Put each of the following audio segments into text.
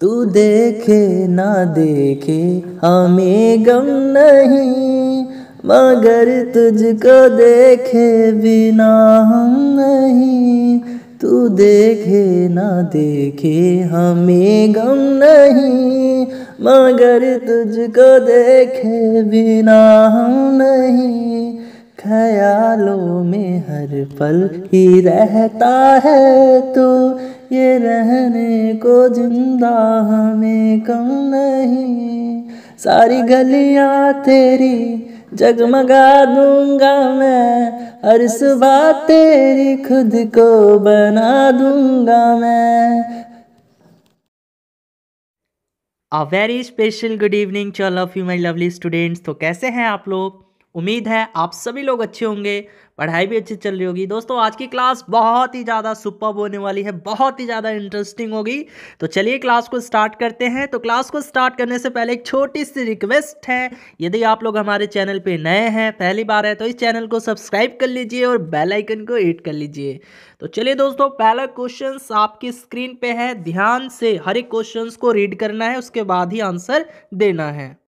तू देखे ना देखे हमें गम नहीं मगर तुझको देखे बिना हम नहीं तू देखे ना देखे हमें गम नहीं मगर तुझको देखे बिना हम नहीं ख्यालों में हर पल ही रहता है तू तो ये रहने को जिंदा हमें कम नहीं सारी गलियां तेरी जगमगा दूंगा मैं हर सुबह तेरी खुद को बना दूंगा मैं a very special good evening to all of you my lovely students तो कैसे हैं आप लोग उम्मीद है आप सभी लोग अच्छे होंगे पढ़ाई भी अच्छी चल रही होगी दोस्तों आज की क्लास बहुत ही ज़्यादा सुपर होने वाली है बहुत ही ज़्यादा इंटरेस्टिंग होगी तो चलिए क्लास को स्टार्ट करते हैं तो क्लास को स्टार्ट करने से पहले एक छोटी सी रिक्वेस्ट है यदि आप लोग हमारे चैनल पे नए हैं पहली बार है तो इस चैनल को सब्सक्राइब कर लीजिए और बेलाइकन को एड कर लीजिए तो चलिए दोस्तों पहला क्वेश्चन आपकी स्क्रीन पर है ध्यान से हर एक क्वेश्चन को रीड करना है उसके बाद ही आंसर देना है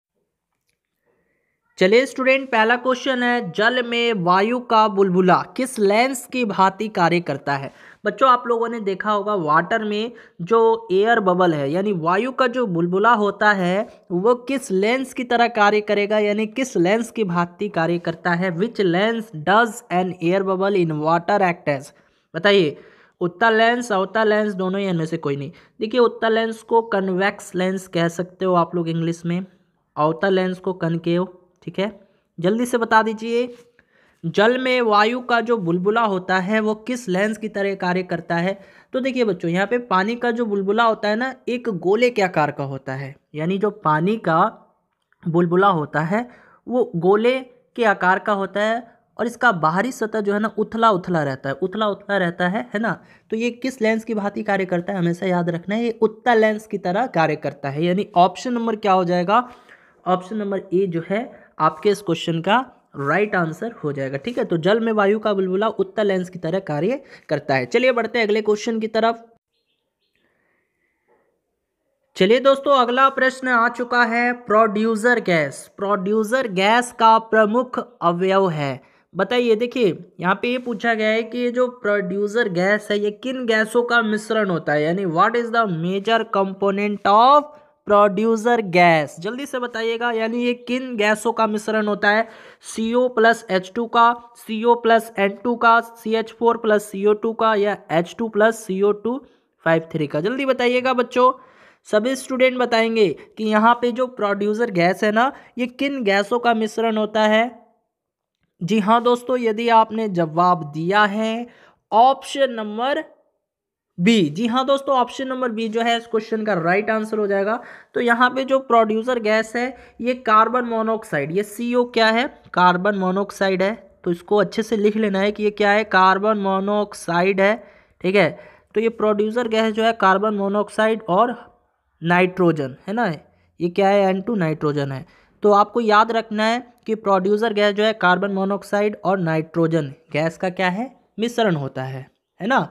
चलिए स्टूडेंट पहला क्वेश्चन है जल में वायु का बुलबुला किस लेंस की भांति कार्य करता है बच्चों आप लोगों ने देखा होगा वाटर में जो एयर बबल है यानी वायु का जो बुलबुला होता है वो किस लेंस की तरह कार्य करेगा यानी किस लेंस की भांति कार्य करता है which lens does an air bubble in water act as बताइए उत्तर लेंस अवतर लेंस दोनों ही इनमें से कोई नहीं देखिए उत्तर लेंस को कन्वेक्स लेंस कह सकते हो आप लोग इंग्लिश में अवता लेंस को कनकेव ठीक है जल्दी से बता दीजिए जल में वायु का जो बुलबुला होता है वो किस लेंस की तरह कार्य करता है तो देखिए बच्चों यहाँ पे पानी का जो बुलबुला होता है ना एक गोले के आकार का होता है यानी जो पानी का बुलबुला होता है वो गोले के आकार का होता है और इसका बाहरी सतह जो है ना उथला उथला रहता है उथला उथला रहता है है ना तो ये किस लेंस की भांति कार्य करता है हमेशा याद रखना है ये उत्तर लेंस की तरह कार्य करता है यानी ऑप्शन नंबर क्या हो जाएगा ऑप्शन नंबर ए जो है आपके इस क्वेश्चन का राइट right आंसर हो जाएगा ठीक है तो जल में वायु का बुलबुला उत्तर लेंस की तरह कार्य करता है चलिए बढ़ते हैं अगले क्वेश्चन की तरफ चलिए दोस्तों अगला प्रश्न आ चुका है प्रोड्यूसर गैस प्रोड्यूसर गैस का प्रमुख अवयव है बताइए देखिए यहाँ पे ये पूछा गया है कि ये जो प्रोड्यूसर गैस है ये किन गैसों का मिश्रण होता है यानी what is the major component of producer gas जल्दी से बताइएगा यानी ये किन गैसों का मिश्रण होता है C O plus H two का C O plus N two का C H four plus C O two का या H two plus C O two five three का जल्दी बताइएगा बच्चों सभी स्टूडेंट बताएंगे कि यहाँ पे जो प्रोड्यूसर गैस है ना ये किन गैसों का मिश्रण होता है जी हाँ दोस्तों यदि आपने जवाब दिया है ऑप्शन नंबर बी जी हाँ दोस्तों ऑप्शन नंबर बी जो है इस क्वेश्चन का राइट right आंसर हो जाएगा तो यहाँ पे जो प्रोड्यूसर गैस है ये कार्बन मोनोऑक्साइड ये ओ क्या है कार्बन मोनोऑक्साइड है तो इसको अच्छे से लिख लेना है कि ये क्या है कार्बन मोनोऑक्साइड है ठीक है तो ये प्रोड्यूसर गैस जो है कार्बन मोनोऑक्साइड और नाइट्रोजन है ना ये क्या है एन टू नाइट्रोजन है तो आपको याद रखना है कि प्रोड्यूसर गैस जो है कार्बन मोनोऑक्साइड और नाइट्रोजन गैस का क्या है मिश्रण होता है है ना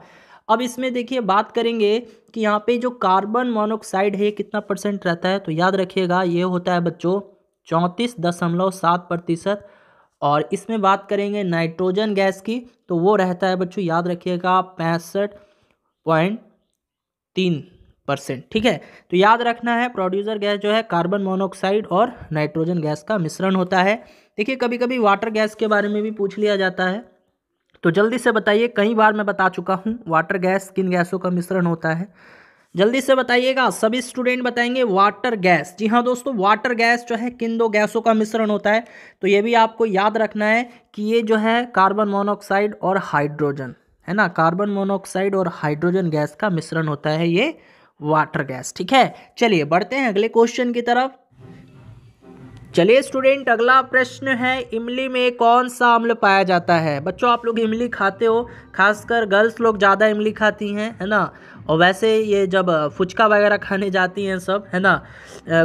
अब इसमें देखिए बात करेंगे कि यहाँ पे जो कार्बन मोनोक्साइड है कितना परसेंट रहता है तो याद रखिएगा ये होता है बच्चों चौंतीस दशमलव सात प्रतिशत और इसमें बात करेंगे नाइट्रोजन गैस की तो वो रहता है बच्चों याद रखिएगा पैंसठ पॉइंट तीन परसेंट ठीक है तो याद रखना है प्रोड्यूसर गैस जो है कार्बन मोनोक्साइड और नाइट्रोजन गैस का मिश्रण होता है देखिए कभी कभी वाटर गैस के बारे में भी पूछ लिया जाता है तो जल्दी से बताइए कई बार मैं बता चुका हूँ वाटर गैस किन गैसों का मिश्रण होता है जल्दी से बताइएगा सभी स्टूडेंट बताएंगे वाटर गैस जी हाँ दोस्तों वाटर गैस जो है किन दो गैसों का मिश्रण होता है तो ये भी आपको याद रखना है कि ये जो है कार्बन मोनोऑक्साइड और हाइड्रोजन है ना कार्बन मोनोऑक्साइड और हाइड्रोजन गैस का मिश्रण होता है ये वाटर गैस ठीक है चलिए बढ़ते हैं अगले क्वेश्चन की तरफ चलिए स्टूडेंट अगला प्रश्न है इमली में कौन सा अम्ल पाया जाता है बच्चों आप लोग इमली खाते हो खासकर गर्ल्स लोग ज़्यादा इमली खाती हैं है ना और वैसे ये जब फुचका वगैरह खाने जाती हैं सब है ना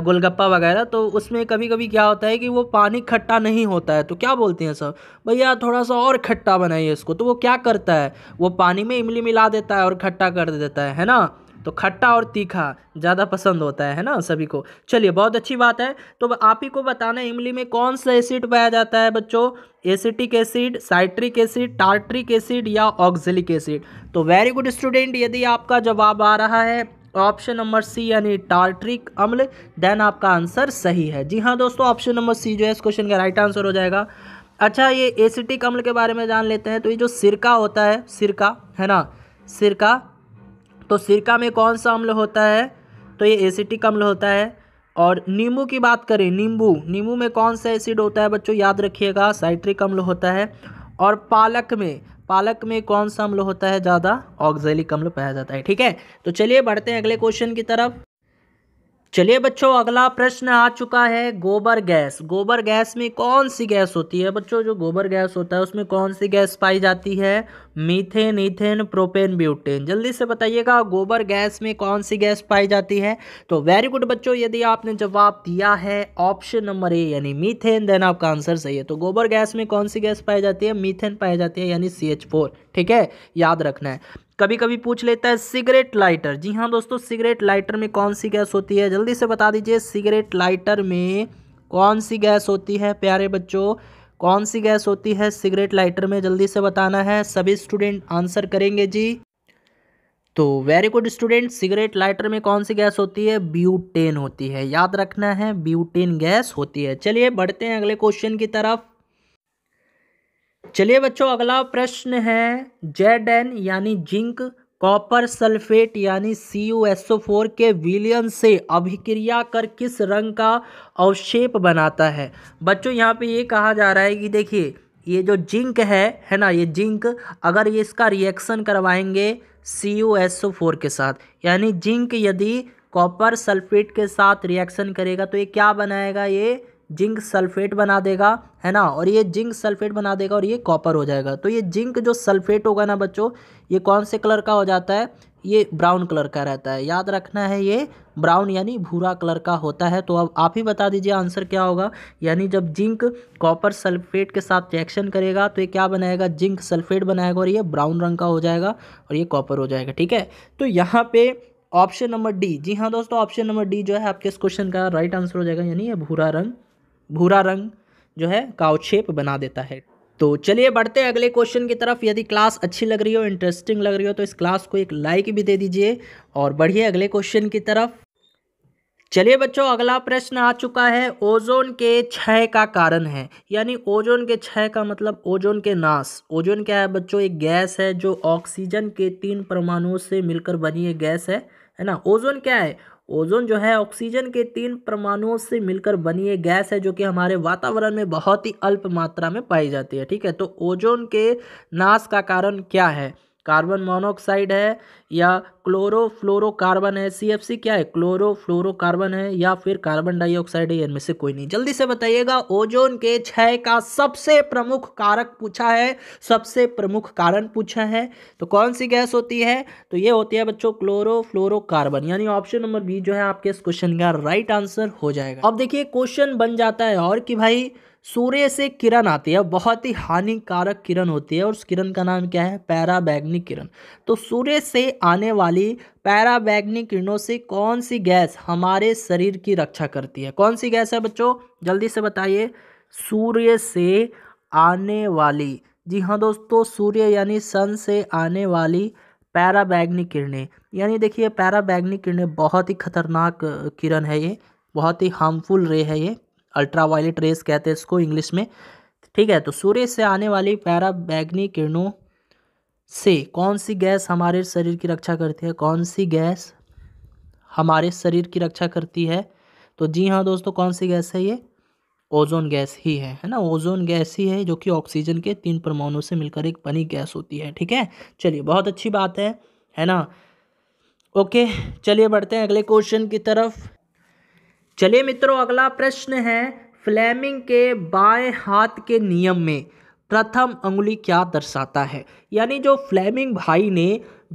गोलगप्पा वगैरह तो उसमें कभी कभी क्या होता है कि वो पानी खट्टा नहीं होता है तो क्या बोलते हैं सब भैया थोड़ा सा और खट्टा बनाइए इसको तो वो क्या करता है वो पानी में इमली मिला देता है और खट्टा कर देता है है ना तो खट्टा और तीखा ज़्यादा पसंद होता है ना सभी को चलिए बहुत अच्छी बात है तो आप ही को बताना है इमली में कौन सा एसिड पाया जाता है बच्चों acetic acid citric acid tartaric acid या ऑक्जिलिक एसिड तो वेरी गुड स्टूडेंट यदि आपका जवाब आ रहा है ऑप्शन नंबर सी यानी टार्ट्रिक अम्ल देन आपका आंसर सही है जी हाँ दोस्तों ऑप्शन नंबर सी जो है इस क्वेश्चन का राइट आंसर हो जाएगा अच्छा ये एसिटिक अम्ल के बारे में जान लेते हैं तो ये जो सिरका होता है सिरका है ना सिरका तो सिरका में कौन सा अम्ल होता है तो ये एसिटिक अम्ल होता है और नींबू की बात करें नींबू नींबू में कौन सा एसिड होता है बच्चों याद रखिएगा साइट्रिक अम्ल होता है और पालक में पालक में कौन सा अम्ल होता है ज़्यादा ऑक्जेलिक अम्ल पाया जाता है ठीक है तो चलिए बढ़ते हैं अगले क्वेश्चन की तरफ चलिए बच्चों अगला प्रश्न आ चुका है गोबर गैस गोबर गैस में कौन सी गैस होती है बच्चों जो गोबर गैस होता है उसमें कौन सी गैस पाई जाती है मीथेन इथेन प्रोपेन ब्यूटेन जल्दी से बताइएगा गोबर गैस में कौन सी गैस पाई जाती है तो वेरी गुड बच्चों यदि आपने जवाब दिया है ऑप्शन नंबर ए यानी मीथेन देन आपका आंसर सही है तो गोबर गैस में कौन सी गैस पाई जाती है मीथेन पाई जाती है यानी सी ठीक है याद रखना है कभी कभी पूछ लेता है सिगरेट लाइटर जी हाँ दोस्तों सिगरेट लाइटर में कौन सी गैस होती है जल्दी से बता दीजिए सिगरेट लाइटर में कौन सी गैस होती है प्यारे बच्चों कौन सी गैस होती है सिगरेट लाइटर में जल्दी से बताना है सभी स्टूडेंट आंसर करेंगे जी तो very good student cigarette lighter में कौन सी गैस होती है ब्यूटेन होती है याद रखना है ब्यूटेन गैस होती है चलिए बढ़ते हैं अगले क्वेश्चन की तरफ चलिए बच्चों अगला प्रश्न है जेड एन यानी जिंक कॉपर सल्फेट यानी सी यू फोर के विलियन से अभिक्रिया कर किस रंग का अवशेप बनाता है बच्चों यहाँ पे ये कहा जा रहा है कि देखिए ये जो जिंक है है ना ये जिंक अगर ये इसका रिएक्शन करवाएंगे सी यू फोर के साथ यानी जिंक यदि कॉपर सल्फेट के साथ रिएक्शन करेगा तो ये क्या बनाएगा ये जिंक सल्फेट बना देगा है ना और ये जिंक सल्फेट बना देगा और ये कॉपर हो जाएगा तो ये जिंक जो सल्फेट होगा ना बच्चों ये कौन से कलर का हो जाता है ये ब्राउन कलर का रहता है याद रखना है ये ब्राउन यानी भूरा कलर का होता है तो अब आप ही बता दीजिए आंसर क्या होगा यानी जब जिंक कॉपर सल्फेट के साथ रिएक्शन करेगा तो ये क्या बनाएगा जिंक सल्फेट बनाएगा और ये ब्राउन रंग का हो जाएगा और ये कॉपर हो जाएगा ठीक है तो यहाँ पे ऑप्शन नंबर डी जी हाँ दोस्तों ऑप्शन नंबर डी जो है आपके इस क्वेश्चन का राइट आंसर हो जाएगा यानी ये भूरा रंग भूरा रंग जो है काउ बना देता है तो चलिए बढ़ते हैं अगले क्वेश्चन की तरफ यदि क्लास अच्छी लग रही हो इंटरेस्टिंग लग रही हो तो इस क्लास को एक लाइक भी दे दीजिए और बढ़िए अगले क्वेश्चन की तरफ चलिए बच्चों अगला प्रश्न आ चुका है ओजोन के क्षय का कारण है यानी ओजोन के क्षय का मतलब ओजोन के नाश ओजोन क्या है बच्चों एक गैस है जो ऑक्सीजन के तीन परमाणुओं से मिलकर बनी एक गैस है है ना ओजोन क्या है ओजोन जो है ऑक्सीजन के तीन परमाणुओं से मिलकर बनी एक गैस है जो कि हमारे वातावरण में बहुत ही अल्प मात्रा में पाई जाती है ठीक है तो ओजोन के नाश का कारण क्या है कार्बन मोनोऑक्साइड है या क्लोरोफ्लोरोकार्बन है सीएफसी क्या है क्लोरोफ्लोरोकार्बन है या फिर कार्बन डाइऑक्साइड है इनमें से कोई नहीं जल्दी से बताइएगा ओजोन के क्षय का सबसे प्रमुख कारक पूछा है सबसे प्रमुख कारण पूछा है तो कौन सी गैस होती है तो ये होती है बच्चों क्लोरोफ्लोरोकार्बन यानी ऑप्शन नंबर बी जो है आपके इस क्वेश्चन का राइट आंसर हो जाएगा अब देखिए क्वेश्चन बन जाता है और कि भाई सूर्य से किरण आती है बहुत ही हानिकारक किरण होती है और उस किरण का नाम क्या है पैराबैग्निक किरण तो सूर्य से आने वाली पैराबैग्निक किरणों से कौन सी गैस हमारे शरीर की रक्षा करती है कौन सी गैस है बच्चों जल्दी से बताइए सूर्य से आने वाली जी हाँ दोस्तों सूर्य यानी सन से आने वाली पैराबैग्निक किरणें यानी देखिए पैराबैग्निक किरणें बहुत ही खतरनाक किरण है ये बहुत ही हार्मफुल रे है ये अल्ट्रा वायलेट रेस कहते हैं इसको इंग्लिश में ठीक है तो सूर्य से आने वाली पैरा बैगनी किरणों से कौन सी गैस हमारे शरीर की रक्षा करती है कौन सी गैस हमारे शरीर की रक्षा करती है तो जी हाँ दोस्तों कौन सी गैस है ये ओजोन गैस ही है है ना ओजोन गैस ही है जो कि ऑक्सीजन के तीन परमाणुओं से मिलकर एक बनी गैस होती है ठीक है चलिए बहुत अच्छी बात है है ना ओके चलिए बढ़ते हैं अगले क्वेश्चन की तरफ चलिए मित्रों अगला प्रश्न है फ्लेमिंग के बाएं हाथ के नियम में प्रथम अंगुली क्या दर्शाता है यानी जो फ्लेमिंग भाई ने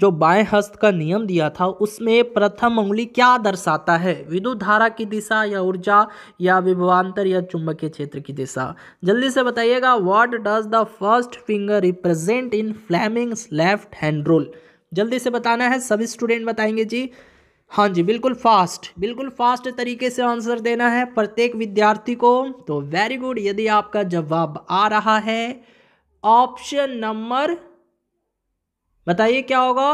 जो बाएं हस्त का नियम दिया था उसमें प्रथम अंगुली क्या दर्शाता है विद्युत धारा की दिशा या ऊर्जा या विभवांतर या चुंबकीय क्षेत्र की दिशा जल्दी से बताइएगा what does the first finger represent in Fleming's left hand rule जल्दी से बताना है सभी स्टूडेंट बताएंगे जी हाँ जी बिल्कुल फास्ट बिल्कुल फास्ट तरीके से आंसर देना है प्रत्येक विद्यार्थी को तो वेरी गुड यदि आपका जवाब आ रहा है ऑप्शन नंबर बताइए क्या होगा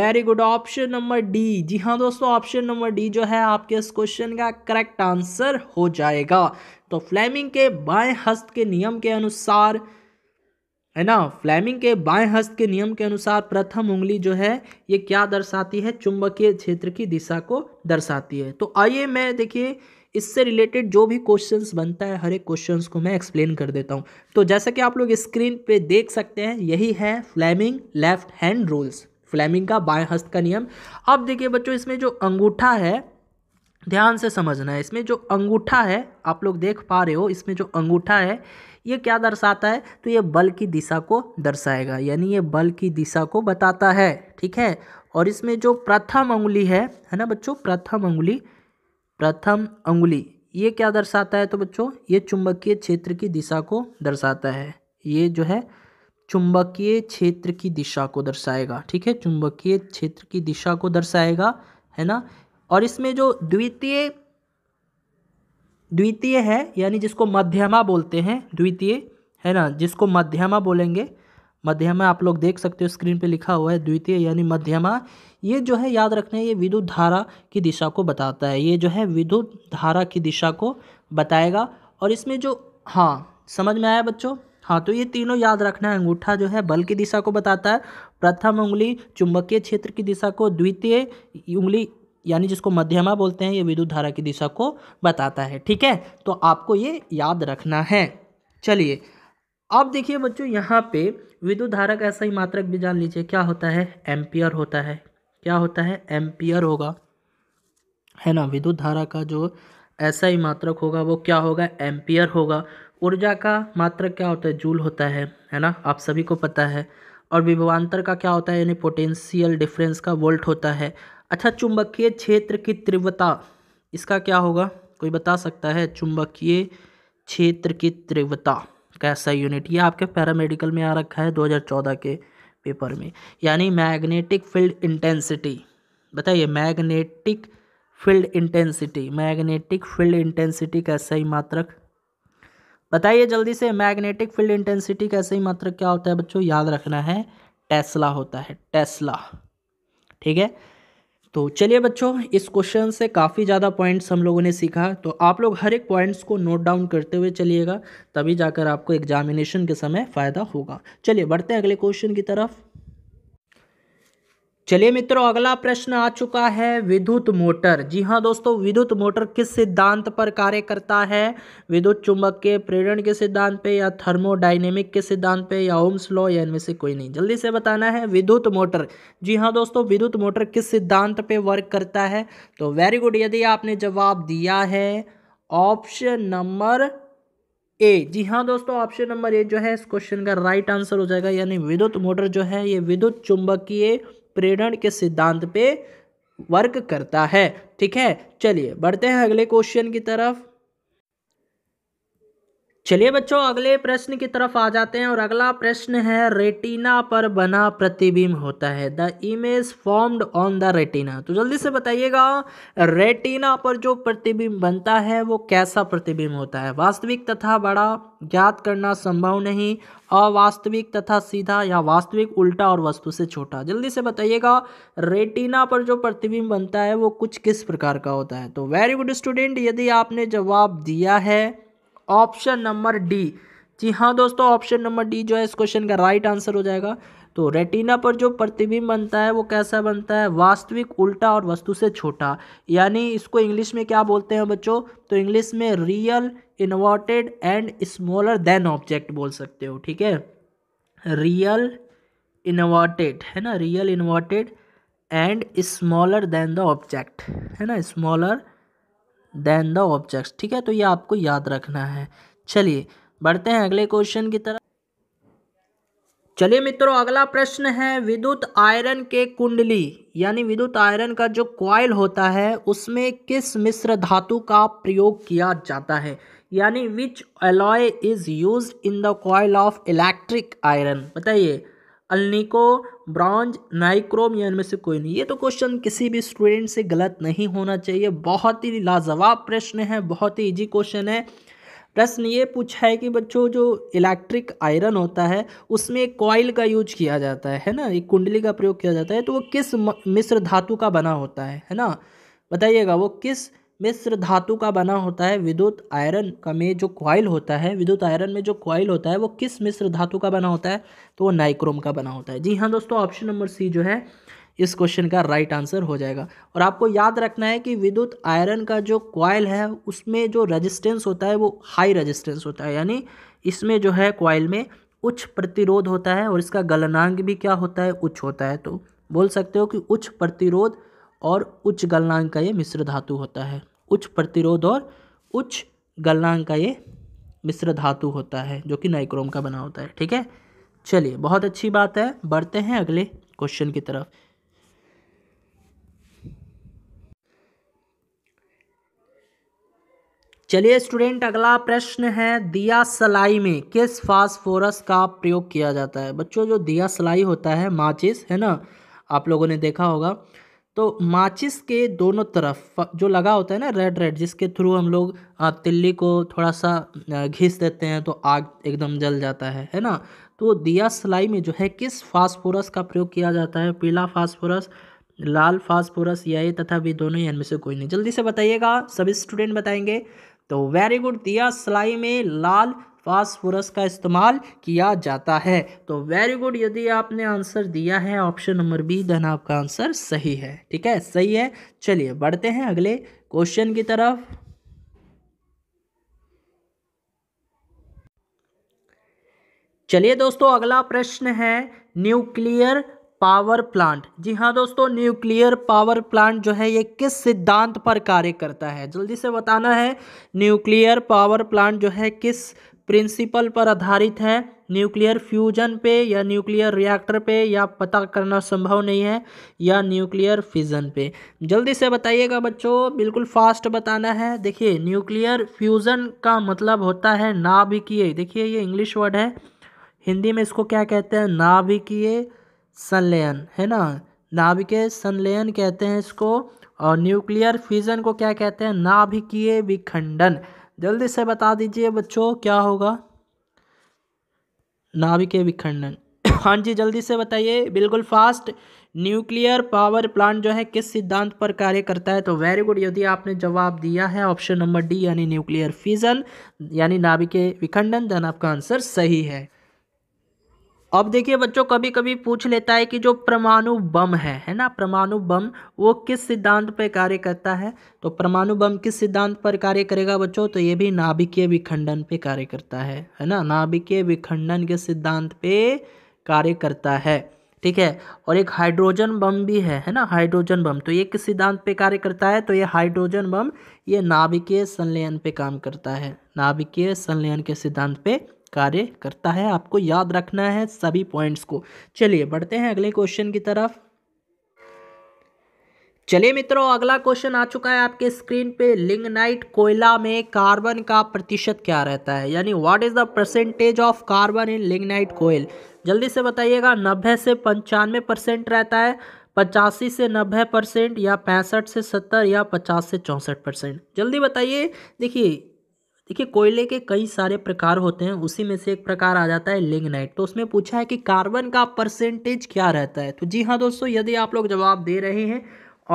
very good option number D जी हाँ दोस्तों ऑप्शन नंबर डी जो है आपके इस क्वेश्चन का करेक्ट आंसर हो जाएगा तो फ्लेमिंग के बाएं हस्त के नियम के अनुसार है ना फ्लैमिंग के बाएं हस्त के नियम के अनुसार प्रथम उंगली जो है ये क्या दर्शाती है चुंबकीय क्षेत्र की दिशा को दर्शाती है तो आइए मैं देखिए इससे रिलेटेड जो भी क्वेश्चंस बनता है हर एक क्वेश्चंस को मैं एक्सप्लेन कर देता हूँ तो जैसा कि आप लोग स्क्रीन पे देख सकते हैं यही है Fleming left hand rules Fleming का बाएँ हस्त का नियम अब देखिए बच्चों इसमें जो अंगूठा है ध्यान से समझना है इसमें जो अंगूठा है आप लोग देख पा रहे हो इसमें जो अंगूठा है ये क्या दर्शाता है तो ये बल की दिशा को दर्शाएगा यानी ये बल की दिशा को बताता है ठीक है और इसमें जो प्रथम अंगुली है है ना बच्चों प्रथम अंगुली प्रथम अंगुली ये क्या दर्शाता है तो बच्चों ये चुंबकीय क्षेत्र की दिशा को दर्शाता है ये जो है चुंबकीय क्षेत्र की दिशा को दर्शाएगा ठीक है चुंबकीय क्षेत्र की दिशा को दर्शाएगा है ना और इसमें जो द्वितीय द्वितीय है यानी जिसको मध्यमा बोलते हैं द्वितीय है ना जिसको मध्यमा बोलेंगे मध्यमा आप लोग देख सकते हो स्क्रीन पे लिखा हुआ है द्वितीय यानी मध्यमा ये जो है याद रखना है ये विद्युत धारा की दिशा को बताता है ये जो है विद्युत धारा की दिशा को बताएगा और इसमें जो हाँ समझ में आया बच्चों हाँ तो ये तीनों याद रखना है अंगूठा जो है बल की दिशा को बताता है प्रथम उंगली चुंबकीय क्षेत्र की दिशा को द्वितीय उंगली यानी जिसको मध्यमा बोलते हैं ये विद्युत धारा की दिशा को बताता है ठीक है तो आपको ये याद रखना है चलिए अब देखिए बच्चों यहाँ पे विद्युत धारा का ऐसा ही मात्रक भी जान लीजिए क्या होता है एम्पियर होता है क्या होता है एम्पियर होगा है ना विद्युत धारा का जो ऐसा ही मात्रक होगा वो क्या होगा एम्पियर होगा ऊर्जा का मात्रक क्या होता है जूल होता है है ना आप सभी को पता है और विभवांतर का क्या होता है यानी पोटेंशियल डिफरेंस का वोल्ट होता है अच्छा चुंबकीय क्षेत्र की तीव्रता इसका क्या होगा कोई बता सकता है चुंबकीय क्षेत्र की तीव्रता कैसा यूनिट ये आपके पैरामेडिकल में आ रखा है 2014 के पेपर में यानी मैग्नेटिक फील्ड इंटेंसिटी बताइए magnetic field intensity magnetic field intensity कैसा ही मात्रक बताइए जल्दी से मैग्नेटिक फील्ड इंटेंसिटी कैसे ही मात्रक क्या होता है बच्चों याद रखना है टेस्ला होता है टेस्ला ठीक है तो चलिए बच्चों इस क्वेश्चन से काफ़ी ज़्यादा पॉइंट्स हम लोगों ने सीखा तो आप लोग हर एक पॉइंट्स को नोट डाउन करते हुए चलिएगा तभी जाकर आपको एग्जामिनेशन के समय फ़ायदा होगा चलिए बढ़ते हैं अगले क्वेश्चन की तरफ चलिए मित्रों अगला प्रश्न आ चुका है विद्युत मोटर जी हाँ दोस्तों विद्युत मोटर किस सिद्धांत पर कार्य करता है विद्युत चुंबक के प्रेरण के सिद्धांत पे या थर्मोडाइनेमिक के सिद्धांत पे या ओम्स लॉ या इनमें से कोई नहीं जल्दी से बताना है विद्युत मोटर जी हाँ दोस्तों विद्युत मोटर किस सिद्धांत पे वर्क करता है तो वेरी गुड यदि आपने जवाब दिया है ऑप्शन नंबर ए जी हाँ दोस्तों ऑप्शन नंबर ए जो है इस क्वेश्चन का राइट आंसर हो जाएगा यानी विद्युत मोटर जो है ये विद्युत चुंबकीय प्रेरण के सिद्धांत पे वर्क करता है ठीक है चलिए बढ़ते हैं अगले क्वेश्चन की तरफ चलिए बच्चों अगले प्रश्न की तरफ आ जाते हैं और अगला प्रश्न है रेटिना पर बना प्रतिबिंब होता है the image formed on the retina तो जल्दी से बताइएगा रेटिना पर जो प्रतिबिंब बनता है वो कैसा प्रतिबिंब होता है वास्तविक तथा बड़ा ज्ञात करना संभव नहीं अवास्तविक तथा सीधा या वास्तविक उल्टा और वस्तु से छोटा जल्दी से बताइएगा रेटिना पर जो प्रतिबिंब बनता है वो कुछ किस प्रकार का होता है तो वेरी गुड स्टूडेंट यदि आपने जवाब दिया है ऑप्शन नंबर डी जी हाँ दोस्तों ऑप्शन नंबर डी जो है इस क्वेश्चन का राइट आंसर हो जाएगा तो रेटिना पर जो प्रतिबिंब बनता है वो कैसा बनता है वास्तविक उल्टा और वस्तु से छोटा यानी इसको इंग्लिश में क्या बोलते हैं बच्चों तो इंग्लिश में real inverted and smaller than object बोल सकते हो ठीक है रियल इन्वर्टेड है ना real inverted and smaller than the object है ना स्मॉलर देन द ऑब्जेक्ट्स ठीक है तो ये आपको याद रखना है चलिए बढ़ते हैं अगले क्वेश्चन की तरफ चलिए मित्रों अगला प्रश्न है विद्युत आयरन के कुंडली यानी विद्युत आयरन का जो क्वाइल होता है उसमें किस मिश्र धातु का प्रयोग किया जाता है यानी which alloy is use in the coil of electric iron बताइए अल्निको ब्रॉन्ज नाइक्रोम या इनमें से कोई नहीं ये तो क्वेश्चन किसी भी स्टूडेंट से गलत नहीं होना चाहिए बहुत ही लाजवाब प्रश्न है बहुत ही इजी क्वेश्चन है प्रश्न ये पूछा है कि बच्चों जो इलेक्ट्रिक आयरन होता है उसमें एक कॉयल का यूज किया जाता है है ना एक कुंडली का प्रयोग किया जाता है तो वो किस मिश्र धातु का बना होता है है ना बताइएगा वो किस मिश्र धातु का बना होता है विद्युत आयरन का में जो क्वाइल होता है विद्युत आयरन में जो क्वाइल होता है वो किस मिश्र धातु का बना होता है तो वो नाइक्रोम का बना होता है जी हाँ दोस्तों ऑप्शन नंबर सी जो है इस क्वेश्चन का राइट आंसर हो जाएगा और आपको याद रखना है कि विद्युत आयरन का जो क्वाइल है उसमें जो रजिस्टेंस होता है वो हाई रजिस्टेंस होता है यानी इसमें जो है क्वाइल में उच्च प्रतिरोध होता है और इसका गलनांक भी क्या होता है उच्च होता है तो बोल सकते हो कि उच्च प्रतिरोध और उच्च गलनांक का ये मिश्र धातु होता है उच्च प्रतिरोध और उच्च गलनांक का ये मिश्र धातु होता है जो कि नाइक्रोम का बना होता है ठीक है चलिए बहुत अच्छी बात है बढ़ते हैं अगले क्वेश्चन की तरफ चलिए स्टूडेंट अगला प्रश्न है दिया सलाई में किस फास्फोरस का प्रयोग किया जाता है बच्चों जो दिया सलाई होता है माचिस है ना आप लोगों ने देखा होगा तो माचिस के दोनों तरफ जो लगा होता है ना रेड रेड जिसके थ्रू हम लोग तिल्ली को थोड़ा सा घिस देते हैं तो आग एकदम जल जाता है है ना तो दिया सिलाई में जो है किस फास्फोरस का प्रयोग किया जाता है पीला फास्फोरस लाल फास्फोरस ये तथा भी दोनों ही इनमें से कोई नहीं जल्दी से बताइएगा सभी स्टूडेंट बताएंगे तो वेरी गुड दिया सिलाई में लाल फास्फोरस का इस्तेमाल किया जाता है तो वेरी गुड यदि आपने आंसर दिया है ऑप्शन नंबर बी धन आपका आंसर सही है ठीक है सही है चलिए बढ़ते हैं अगले क्वेश्चन की तरफ चलिए दोस्तों अगला प्रश्न है न्यूक्लियर पावर प्लांट जी हाँ दोस्तों न्यूक्लियर पावर प्लांट जो है ये किस सिद्धांत पर कार्य करता है जल्दी से बताना है न्यूक्लियर पावर प्लांट जो है किस प्रिंसिपल पर आधारित है न्यूक्लियर फ्यूजन पे या न्यूक्लियर रिएक्टर पे या पता करना संभव नहीं है या न्यूक्लियर फिजन पे जल्दी से बताइएगा बच्चों बिल्कुल फास्ट बताना है देखिए न्यूक्लियर फ्यूजन का मतलब होता है नाभिकीय देखिए ये इंग्लिश वर्ड है हिंदी में इसको क्या कहते हैं नाभिकीय संलयन है ना नाभिकीय संलयन कहते हैं इसको और न्यूक्लियर फ्यूजन को क्या कहते हैं नाभिकीय विखंडन जल्दी से बता दीजिए बच्चों क्या होगा नाभिक विखंडन हाँ जी जल्दी से बताइए बिल्कुल फास्ट न्यूक्लियर पावर प्लांट जो है किस सिद्धांत पर कार्य करता है तो वेरी गुड यदि आपने जवाब दिया है ऑप्शन नंबर डी यानी न्यूक्लियर फ्यूजन यानी नाभिक विखंडन देन आपका आंसर सही है अब देखिए बच्चों कभी कभी पूछ लेता है कि जो परमाणु बम है है ना परमाणु बम वो किस सिद्धांत पर कार्य करता है तो परमाणु बम किस सिद्धांत पर कार्य करेगा बच्चों तो ये भी नाभिकीय विखंडन पे कार्य करता है है ना नाभिकीय विखंडन के सिद्धांत पे कार्य करता है ठीक है और एक हाइड्रोजन बम भी है है ना हाइड्रोजन बम तो ये किस सिद्धांत पर कार्य करता है तो ये हाइड्रोजन बम ये नाभिकीय संलयन पर काम करता है नाभिकीय संलयन के सिद्धांत पर कार्य करता है आपको याद रखना है सभी पॉइंट्स को चलिए बढ़ते हैं अगले क्वेश्चन की तरफ चलिए मित्रों अगला क्वेश्चन आ चुका है आपके स्क्रीन पे लिंगनाइट कोयला में कार्बन का प्रतिशत क्या रहता है यानी what is the percentage of carbon in lignite कोयल जल्दी से बताइएगा नब्बे से पंचानवे परसेंट रहता है पचासी से नब्बे परसेंट या पैंसठ से सत्तर या पचास से चौंसठ परसेंट जल्दी बताइए देखिए देखिए कोयले के कई सारे प्रकार होते हैं उसी में से एक प्रकार आ जाता है लिंगनाइट तो उसमें पूछा है कि कार्बन का परसेंटेज क्या रहता है तो जी हाँ दोस्तों यदि आप लोग जवाब दे रहे हैं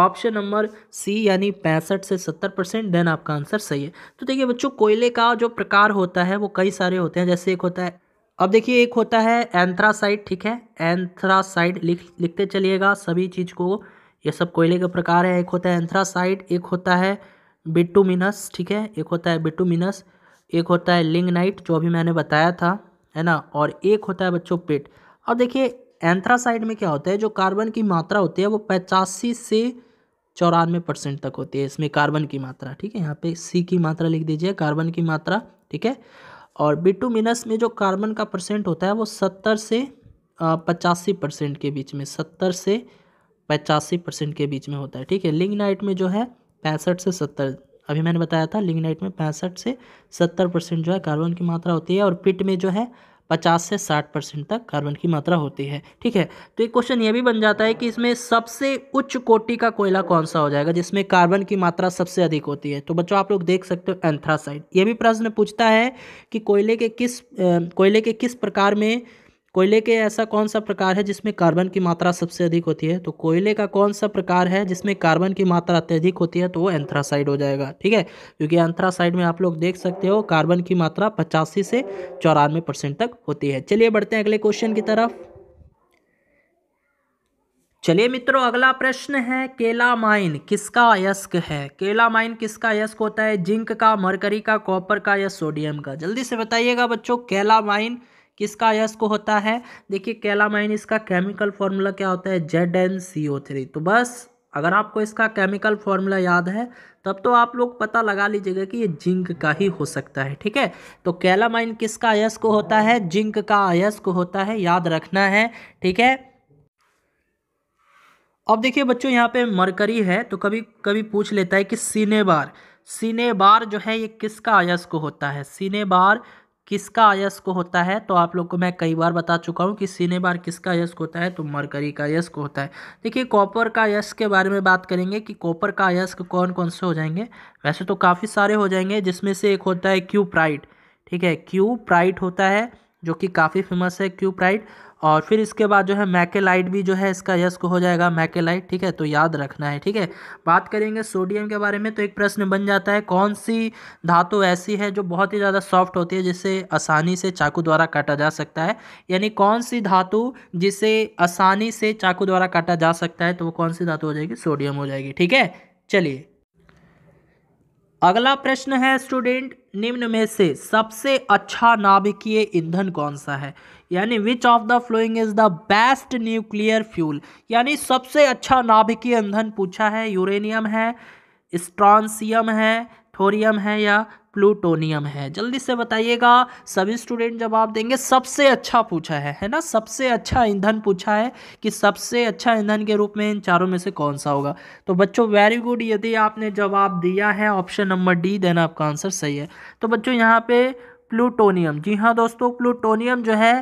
ऑप्शन नंबर सी यानी पैंसठ से सत्तर परसेंट देन आपका आंसर सही है तो देखिए बच्चों कोयले का जो प्रकार होता है वो कई सारे होते हैं जैसे एक होता है अब देखिए एक होता है एंथ्रासाइड ठीक है एंथ्रासाइड लिख लिखते चलिएगा सभी चीज़ को ये सब कोयले का प्रकार है एक होता है एंथ्रासाइड एक होता है बिट्टूमिनस ठीक है एक होता है बिट्टूमिनस एक होता है लिंगनाइट जो अभी मैंने बताया था है ना और एक होता है बच्चों पेट अब देखिए एंथ्रासाइड में क्या होता है जो कार्बन की मात्रा होती है वो पचासी से चौरानवे परसेंट तक होती है इसमें कार्बन की मात्रा ठीक है यहाँ पे सी की मात्रा लिख दीजिए कार्बन की मात्रा ठीक है और बिटूमिनस में जो कार्बन का परसेंट होता है वो सत्तर से पचासी परसेंट के बीच में सत्तर से पचासी परसेंट के बीच में होता है ठीक है लिंगनाइट में जो है पैंसठ से सत्तर अभी मैंने बताया था लिग्नाइट में पैंसठ से सत्तर परसेंट जो है कार्बन की मात्रा होती है और पिट में जो है पचास से साठ परसेंट तक कार्बन की मात्रा होती है ठीक है तो एक क्वेश्चन ये भी बन जाता है कि इसमें सबसे उच्च कोटि का कोयला कौन सा हो जाएगा जिसमें कार्बन की मात्रा सबसे अधिक होती है तो बच्चों आप लोग देख सकते हो एंथ्रासाइड ये भी प्रश्न पूछता है कि कोयले के किस कोयले के किस प्रकार में कोयले के ऐसा कौन सा प्रकार है जिसमें कार्बन की मात्रा सबसे अधिक होती है तो कोयले का कौन सा प्रकार है जिसमें कार्बन की मात्रा अत्यधिक होती है तो वो एंथ्रासाइड हो जाएगा ठीक है क्योंकि एंथ्रासाइड में आप लोग देख सकते हो कार्बन की मात्रा पचासी से चौरानवे परसेंट तक होती है चलिए बढ़ते हैं अगले क्वेश्चन की तरफ चलिए मित्रों अगला प्रश्न है केला माइन किसका अयस्क है केला माइन किसका अयस्क होता है जिंक का मरकरी का कॉपर का या सोडियम का जल्दी से बताइएगा बच्चों केला माइन किसका अयस्क होता है देखिए कैलामाइन इसका केमिकल फॉर्मूला क्या होता है Z N C O three तो बस अगर आपको इसका केमिकल फॉर्मूला याद है तब तो आप लोग पता लगा लीजिएगा कि ये जिंक का ही हो सकता है ठीक है तो कैलामाइन किसका अयस्क होता है जिंक का अयस्क होता है याद रखना है ठीक है अब देखिए बच्चों यहाँ पे मरकरी है तो कभी कभी पूछ लेता है कि सीने बार जो है ये किसका अयस्क होता है बार किसका अयस्क होता है तो आप लोग को मैं कई बार बता चुका हूँ कि सीने बार किसका अयस्क होता है तो मरकरी का अयस्क होता है देखिए कॉपर का अयस्क के बारे में बात करेंगे कि कॉपर का अयस्क कौन कौन से हो जाएंगे वैसे तो काफ़ी सारे हो जाएंगे जिसमें से एक होता है क्यू प्राइड ठीक है क्यू प्राइड होता है जो कि काफ़ी फेमस है क्यू प्राइड और फिर इसके बाद जो है मैकेलाइट भी जो है इसका को हो जाएगा मैकेलाइट ठीक है तो याद रखना है ठीक है बात करेंगे सोडियम के बारे में तो एक प्रश्न बन जाता है कौन सी धातु ऐसी है जो बहुत ही ज़्यादा सॉफ्ट होती है जिसे आसानी से चाकू द्वारा काटा जा सकता है यानी कौन सी धातु जिसे आसानी से चाकू द्वारा काटा जा सकता है तो वो कौन सी धातु हो जाएगी सोडियम हो जाएगी ठीक है चलिए अगला प्रश्न है स्टूडेंट निम्न में से सबसे अच्छा नाभिकीय ईंधन कौन सा है यानी which of the following is the best nuclear fuel यानी सबसे अच्छा नाभिकीय ईंधन पूछा है यूरेनियम है स्ट्रॉन्सियम है थोरियम है या प्लूटोनियम है जल्दी से बताइएगा सभी स्टूडेंट जवाब देंगे सबसे अच्छा पूछा है है ना सबसे अच्छा ईंधन पूछा है कि सबसे अच्छा ईंधन के रूप में इन चारों में से कौन सा होगा तो बच्चों वेरी गुड यदि आपने जवाब दिया है ऑप्शन नंबर डी देन आपका आंसर सही है तो बच्चों यहाँ पे प्लूटोनियम जी हाँ दोस्तों प्लूटोनियम जो है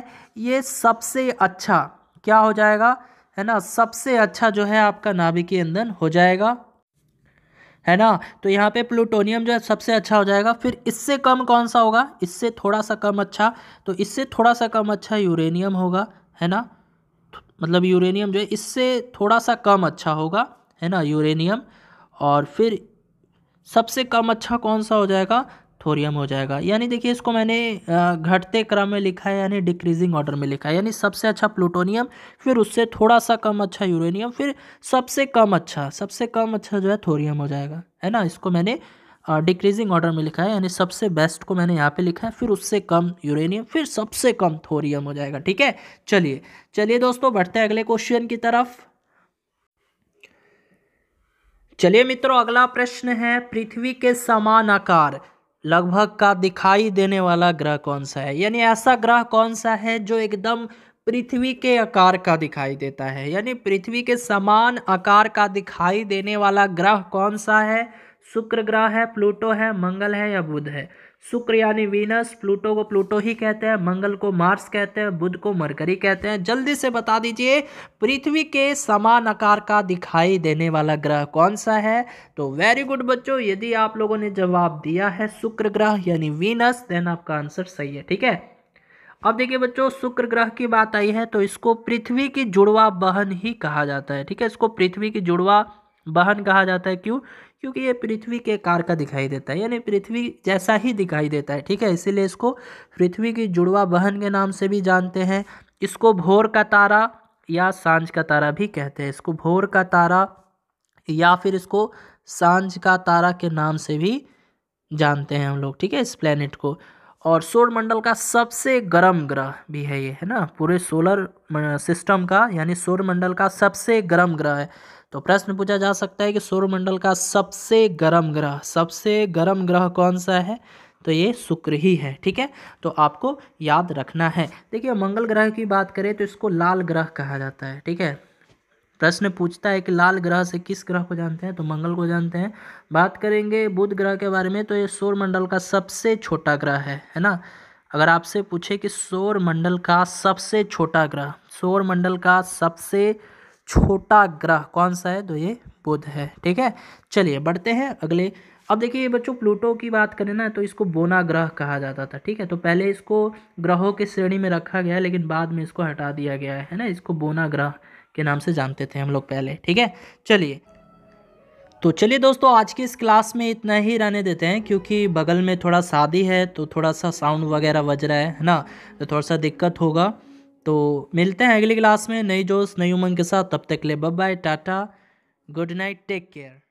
ये सबसे अच्छा क्या हो जाएगा है ना सबसे अच्छा जो है आपका नाभिकीय ईंधन हो जाएगा है ना तो यहाँ पे प्लूटोनियम जो है सबसे अच्छा हो जाएगा फिर इससे कम कौन सा होगा इससे थोड़ा सा कम अच्छा तो इससे थोड़ा सा कम अच्छा यूरेनियम होगा है ना मतलब यूरेनियम जो है इससे थोड़ा सा कम अच्छा होगा है ना यूरेनियम और फिर सबसे कम अच्छा कौन सा हो जाएगा थोरियम हो जाएगा यानी देखिए इसको मैंने घटते क्रम में लिखा है यानी डिक्रीजिंग ऑर्डर में लिखा है यानी सबसे अच्छा प्लूटोनियम फिर उससे थोड़ा सा कम अच्छा यूरेनियम फिर सबसे कम अच्छा सबसे कम अच्छा जो है थोरियम हो जाएगा है ना इसको मैंने डिक्रीजिंग ऑर्डर में लिखा है यानी सबसे बेस्ट को मैंने यहाँ पे लिखा है फिर उससे कम यूरेनियम फिर सबसे कम थोरियम हो जाएगा ठीक है चलिए चलिए दोस्तों बढ़ते हैं अगले क्वेश्चन की तरफ चलिए मित्रों अगला प्रश्न है पृथ्वी के समान आकार लगभग का दिखाई देने वाला ग्रह कौन सा है यानी ऐसा ग्रह कौन सा है जो एकदम पृथ्वी के आकार का दिखाई देता है यानी पृथ्वी के समान आकार का दिखाई देने वाला ग्रह कौन सा है शुक्र ग्रह है प्लूटो है मंगल है या बुध है शुक्र यानी वीनस प्लूटो को प्लूटो ही कहते हैं मंगल को मार्स कहते हैं बुध को मरकरी कहते हैं जल्दी से बता दीजिए पृथ्वी के समान आकार का दिखाई देने वाला ग्रह कौन सा है तो वेरी गुड बच्चों यदि आप लोगों ने जवाब दिया है शुक्र ग्रह यानी वीनस देन आपका आंसर सही है ठीक है अब देखिए बच्चों शुक्र ग्रह की बात आई है तो इसको पृथ्वी की जुड़वा बहन ही कहा जाता है ठीक है इसको पृथ्वी की जुड़वा बहन कहा जाता है क्यों क्योंकि ये पृथ्वी के आकार का दिखाई देता है यानी पृथ्वी जैसा ही दिखाई देता है ठीक है इसीलिए इसको पृथ्वी की जुड़वा बहन के नाम से भी जानते हैं इसको भोर का तारा या सांझ का तारा भी कहते हैं इसको भोर का तारा या फिर इसको सांझ का तारा के नाम से भी जानते हैं हम लोग ठीक है इस प्लानट को और सौरमंडल का सबसे गर्म ग्रह भी है ये है ना पूरे सोलर सिस्टम का यानी सौरमंडल का सबसे गर्म ग्रह है तो प्रश्न पूछा जा सकता है कि सौरमंडल का सबसे गर्म ग्रह सबसे गर्म ग्रह कौन सा है तो ये शुक्र ही है ठीक है तो आपको याद रखना है देखिए मंगल ग्रह की बात करें तो इसको लाल ग्रह कहा जाता है ठीक है प्रश्न पूछता है कि लाल ग्रह से किस ग्रह को जानते हैं तो मंगल को जानते हैं बात करेंगे बुध ग्रह के बारे में तो ये सौरमंडल का सबसे छोटा ग्रह है है ना अगर आपसे पूछे कि सौर मंडल का सबसे छोटा ग्रह सौर मंडल का सबसे छोटा ग्रह कौन सा है तो ये बुध है ठीक है चलिए बढ़ते हैं अगले अब देखिए बच्चों प्लूटो की बात करें ना तो इसको बोना ग्रह कहा जाता था ठीक है तो पहले इसको ग्रहों के श्रेणी में रखा गया लेकिन बाद में इसको हटा दिया गया है ना इसको बोना ग्रह के नाम से जानते थे हम लोग पहले ठीक है चलिए तो चलिए दोस्तों आज की इस क्लास में इतना ही रहने देते हैं क्योंकि बगल में थोड़ा शादी है तो थोड़ा सा साउंड वगैरह बज रहा है ना तो थोड़ा सा दिक्कत होगा तो मिलते हैं अगली क्लास में नई जोश नई उमंग के साथ तब तक ले bye tata good night take care